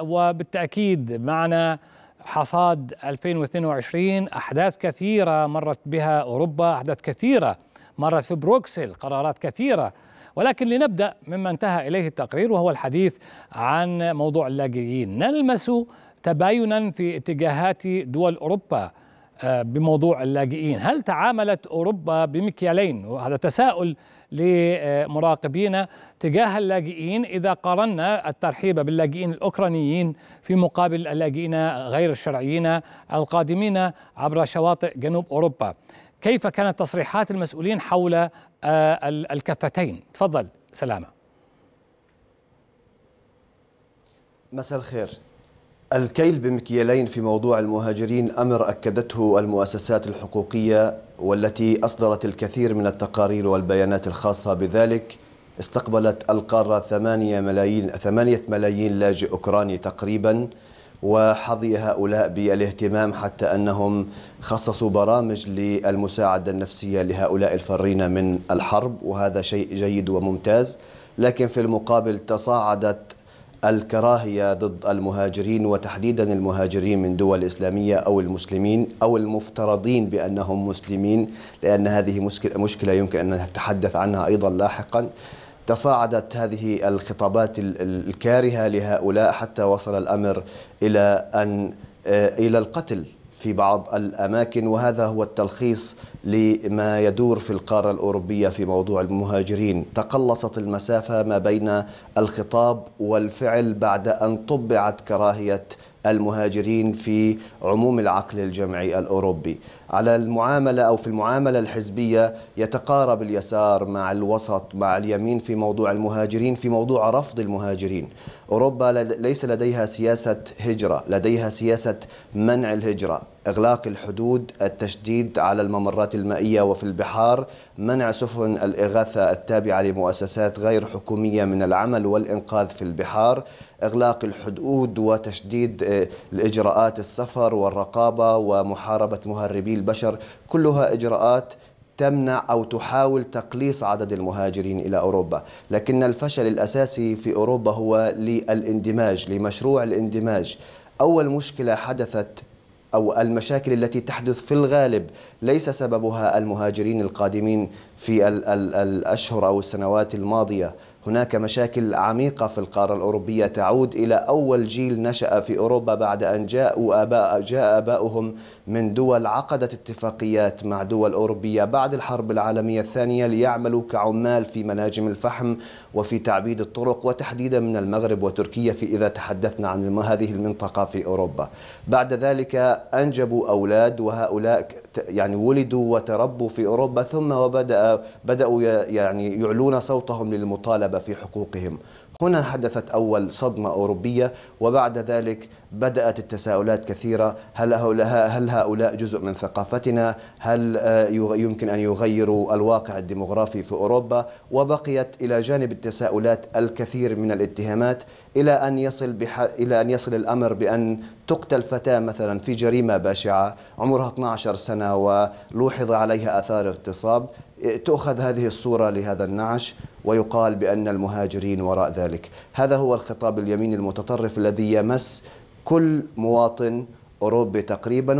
وبالتأكيد معنا حصاد 2022 أحداث كثيرة مرت بها أوروبا أحداث كثيرة مرت في بروكسل قرارات كثيرة ولكن لنبدأ مما انتهى إليه التقرير وهو الحديث عن موضوع اللاجئين نلمس تباينا في اتجاهات دول أوروبا آه، بموضوع اللاجئين هل تعاملت أوروبا بمكيالين وهذا تساؤل لمراقبين تجاه اللاجئين إذا قارنا الترحيب باللاجئين الأوكرانيين في مقابل اللاجئين غير الشرعيين القادمين عبر شواطئ جنوب أوروبا كيف كانت تصريحات المسؤولين حول آه، الكفتين تفضل سلامة مساء الخير الكيل بمكيالين في موضوع المهاجرين أمر أكدته المؤسسات الحقوقية والتي أصدرت الكثير من التقارير والبيانات الخاصة بذلك استقبلت القارة 8 ملايين 8 ملايين لاجئ أوكراني تقريبا وحظي هؤلاء بالاهتمام حتى أنهم خصصوا برامج للمساعدة النفسية لهؤلاء الفارين من الحرب وهذا شيء جيد وممتاز لكن في المقابل تصاعدت الكراهية ضد المهاجرين وتحديدا المهاجرين من دول إسلامية أو المسلمين أو المفترضين بأنهم مسلمين لأن هذه مشكلة يمكن أن نتحدث عنها أيضا لاحقا تصاعدت هذه الخطابات الكارهة لهؤلاء حتى وصل الأمر إلى أن إلى القتل في بعض الأماكن وهذا هو التلخيص لما يدور في القارة الأوروبية في موضوع المهاجرين تقلصت المسافة ما بين الخطاب والفعل بعد أن طبعت كراهية المهاجرين في عموم العقل الجمعي الأوروبي على المعاملة أو في المعاملة الحزبية يتقارب اليسار مع الوسط مع اليمين في موضوع المهاجرين في موضوع رفض المهاجرين أوروبا ليس لديها سياسة هجرة لديها سياسة منع الهجرة إغلاق الحدود التشديد على الممرات المائية وفي البحار منع سفن الإغاثة التابعة لمؤسسات غير حكومية من العمل والإنقاذ في البحار إغلاق الحدود وتشديد الإجراءات آه، السفر والرقابة ومحاربة مهربي البشر كلها إجراءات تمنع أو تحاول تقليص عدد المهاجرين إلى أوروبا لكن الفشل الأساسي في أوروبا هو للاندماج لمشروع الاندماج أول مشكلة حدثت أو المشاكل التي تحدث في الغالب ليس سببها المهاجرين القادمين في الأشهر أو السنوات الماضية هناك مشاكل عميقة في القارة الأوروبية تعود إلى أول جيل نشأ في أوروبا بعد أن جاءوا أباء جاء أباؤهم من دول عقدت اتفاقيات مع دول أوروبية بعد الحرب العالمية الثانية ليعملوا كعمال في مناجم الفحم وفي تعبيد الطرق وتحديدا من المغرب وتركيا في إذا تحدثنا عن هذه المنطقة في أوروبا بعد ذلك أنجبوا أولاد وهؤلاء يعني ولدوا وتربوا في أوروبا ثم وبدأ بدأوا يعني يعلون صوتهم للمطالبة الكتابه في حقوقهم هنا حدثت أول صدمة أوروبية وبعد ذلك بدأت التساؤلات كثيرة هل هؤلاء, هل هؤلاء جزء من ثقافتنا هل آه، يمكن أن يغيروا الواقع الديمغرافي في أوروبا وبقيت إلى جانب التساؤلات الكثير من الاتهامات إلى أن يصل, بح... إلى أن يصل الأمر بأن تقتل فتاة مثلا في جريمة بشعة عمرها 12 سنة ولوحظ عليها آثار اغتصاب تؤخذ هذه الصورة لهذا النعش ويقال بأن المهاجرين وراء ذلك هذا هو الخطاب اليمين المتطرف الذي يمس كل مواطن أوروبي تقريبا